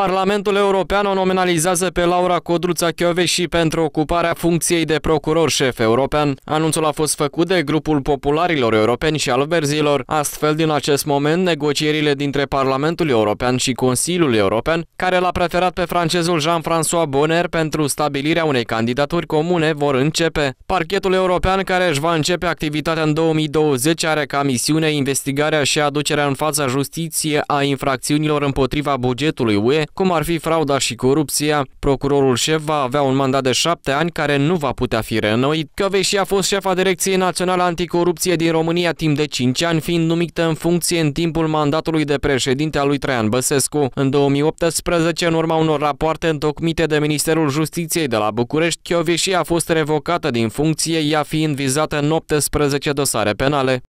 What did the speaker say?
Parlamentul European o nominalizează pe Laura Codruța și pentru ocuparea funcției de procuror șef european. Anunțul a fost făcut de grupul popularilor europeni și al verzilor. Astfel, din acest moment, negocierile dintre Parlamentul European și Consiliul European, care l-a preferat pe francezul Jean-François Bonner pentru stabilirea unei candidaturi comune, vor începe. Parchetul european, care își va începe activitatea în 2020, are ca misiune investigarea și aducerea în fața justiție a infracțiunilor împotriva bugetului UE cum ar fi frauda și corupția. Procurorul șef va avea un mandat de șapte ani care nu va putea fi reînnoit. Căveși a fost șefa Direcției Naționale Anticorupție din România timp de 5 ani, fiind numită în funcție în timpul mandatului de președinte al lui Traian Băsescu. În 2018, în urma unor rapoarte întocmite de Ministerul Justiției de la București, Chioveși a fost revocată din funcție, ea fiind vizată în 18 dosare penale.